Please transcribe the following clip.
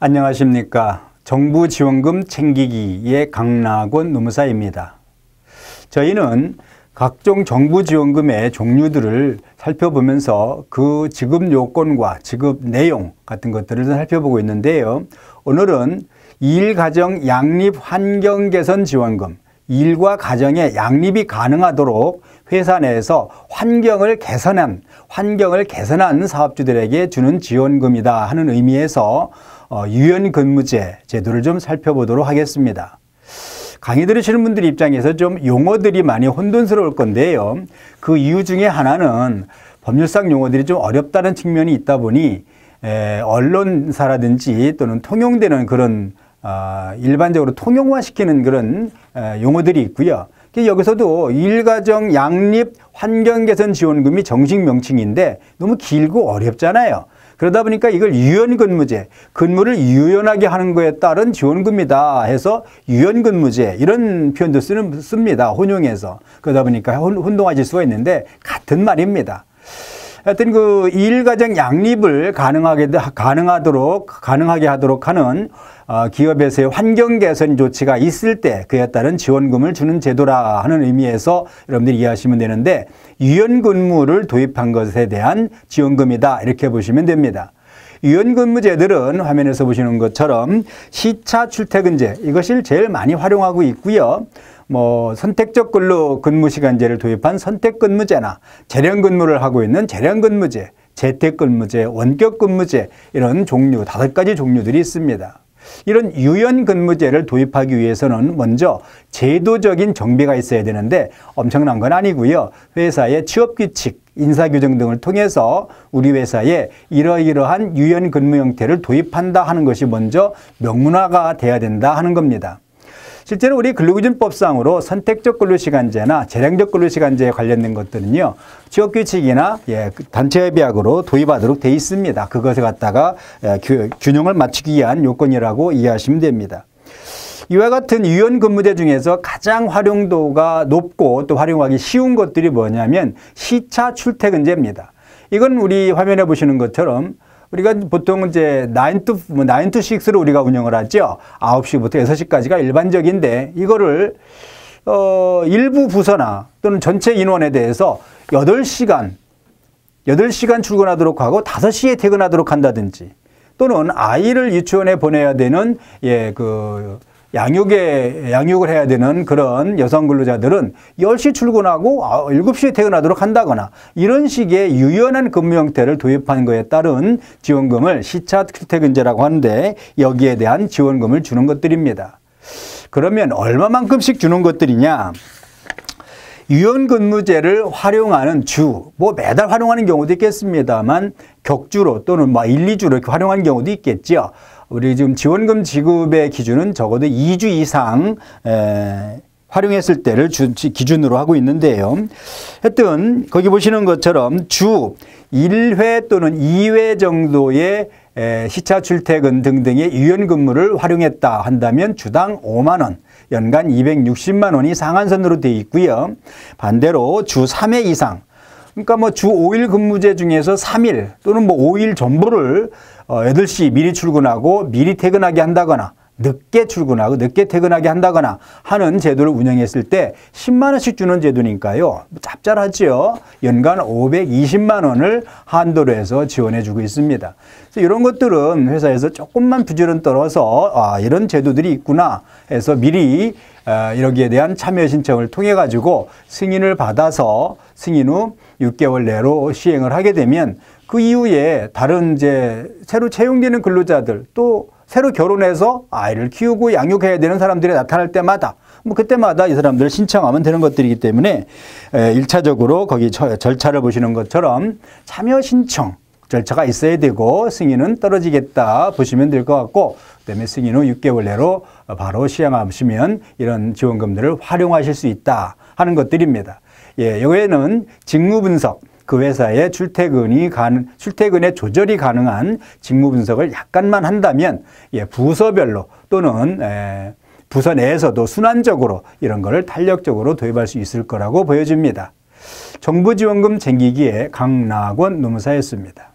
안녕하십니까. 정부 지원금 챙기기의 강낙원 노무사입니다. 저희는 각종 정부 지원금의 종류들을 살펴보면서 그 지급 요건과 지급 내용 같은 것들을 살펴보고 있는데요. 오늘은 일가정 양립 환경 개선 지원금, 일과 가정의 양립이 가능하도록 회사 내에서 환경을 개선한, 환경을 개선한 사업주들에게 주는 지원금이다 하는 의미에서 어, 유연 근무제 제도를 좀 살펴보도록 하겠습니다. 강의 들으시는 분들 입장에서 좀 용어들이 많이 혼돈스러울 건데요. 그 이유 중에 하나는 법률상 용어들이 좀 어렵다는 측면이 있다 보니 에, 언론사라든지 또는 통용되는 그런 어, 일반적으로 통용화시키는 그런 에, 용어들이 있고요. 여기서도 일가정 양립 환경개선 지원금이 정식 명칭인데 너무 길고 어렵잖아요. 그러다 보니까 이걸 유연근무제, 근무를 유연하게 하는 거에 따른 지원금이다 해서 유연근무제 이런 표현도 쓰는, 씁니다. 혼용해서. 그러다 보니까 혼, 혼동하실 수가 있는데 같은 말입니다. 하여튼 그 일가정 양립을 가능하게 가능하도록 가능하게 하도록 하는 어, 기업에서의 환경 개선 조치가 있을 때 그에 따른 지원금을 주는 제도라 하는 의미에서 여러분들이 이해하시면 되는데 유연 근무를 도입한 것에 대한 지원금이다 이렇게 보시면 됩니다. 유연근무제들은 화면에서 보시는 것처럼 시차 출퇴근제 이것을 제일 많이 활용하고 있고요. 뭐 선택적 근로 근무 시간제를 도입한 선택 근무제나 재량 근무를 하고 있는 재량 근무제, 재택 근무제, 원격 근무제 이런 종류 다섯 가지 종류들이 있습니다. 이런 유연 근무제를 도입하기 위해서는 먼저 제도적인 정비가 있어야 되는데 엄청난 건 아니고요. 회사의 취업 규칙, 인사규정 등을 통해서 우리 회사에 이러이러한 유연 근무 형태를 도입한다 하는 것이 먼저 명문화가 돼야 된다 하는 겁니다. 실제로 우리 근로기준법상으로 선택적 근로시간제나 재량적 근로시간제에 관련된 것들은요. 취업규칙이나 예, 그 단체협약으로 도입하도록 돼 있습니다. 그것을 갖다가 예, 균형을 맞추기 위한 요건이라고 이해하시면 됩니다. 이와 같은 유연 근무제 중에서 가장 활용도가 높고 또 활용하기 쉬운 것들이 뭐냐면 시차 출퇴근제입니다. 이건 우리 화면에 보시는 것처럼 우리가 보통 이제 9 to, 뭐9 to 6로 우리가 운영을 하죠. 9시부터 6시까지가 일반적인데 이거를 어, 일부 부서나 또는 전체 인원에 대해서 8시간, 8시간 출근하도록 하고 5시에 퇴근하도록 한다든지 또는 아이를 유치원에 보내야 되는 예, 그 양육에 양육을 해야 되는 그런 여성 근로자들은 10시 출근하고 7시에 퇴근하도록 한다거나 이런 식의 유연한 근무 형태를 도입한 것에 따른 지원금을 시차 출퇴근제라고 하는데 여기에 대한 지원금을 주는 것들입니다. 그러면 얼마만큼씩 주는 것들이냐? 유연 근무제를 활용하는 주, 뭐 매달 활용하는 경우도 있겠습니다만 격주로 또는 뭐 1, 2주로 이렇게 활용하는 경우도 있겠죠 우리 지금 지원금 지급의 기준은 적어도 2주 이상 에, 활용했을 때를 주, 기준으로 하고 있는데요. 하여튼 거기 보시는 것처럼 주 1회 또는 2회 정도의 시차 출퇴근 등등의 유연 근무를 활용했다 한다면 주당 5만 원, 연간 260만 원이 상한선으로 되어 있고요. 반대로 주 3회 이상 그러니까 뭐 주 5일 근무제 중에서 3일 또는 뭐 5일 전부를 8시 어, 미리 출근하고 미리 퇴근하게 한다거나 늦게 출근하고 늦게 퇴근하게 한다거나 하는 제도를 운영했을 때 10만 원씩 주는 제도니까요. 짭짤하지요. 연간 520만 원을 한도로 해서 지원해 주고 있습니다. 그래서 이런 것들은 회사에서 조금만 부지런 떨어서 아, 이런 제도들이 있구나 해서 미리 아, 이러기에 대한 참여 신청을 통해 가지고 승인을 받아서 승인 후 6개월 내로 시행을 하게 되면 그 이후에 다른 이제 새로 채용되는 근로자들 또 새로 결혼해서 아이를 키우고 양육해야 되는 사람들이 나타날 때마다 뭐 그때마다 이 사람들 신청하면 되는 것들이기 때문에 일차적으로 거기 절차를 보시는 것처럼 참여 신청 절차가 있어야 되고 승인은 떨어지겠다 보시면 될 것 같고 그다음에 승인 후 6개월 내로 바로 시행하시면 이런 지원금들을 활용하실 수 있다 하는 것들입니다. 예, 여기에는 직무 분석 그 회사의 출퇴근이 가능, 출퇴근의 조절이 가능한 직무 분석을 약간만 한다면 예, 부서별로 또는 에, 부서 내에서도 순환적으로 이런 거를 탄력적으로 도입할 수 있을 거라고 보여집니다. 정부 지원금 쟁기기에 강낙원 노무사였습니다.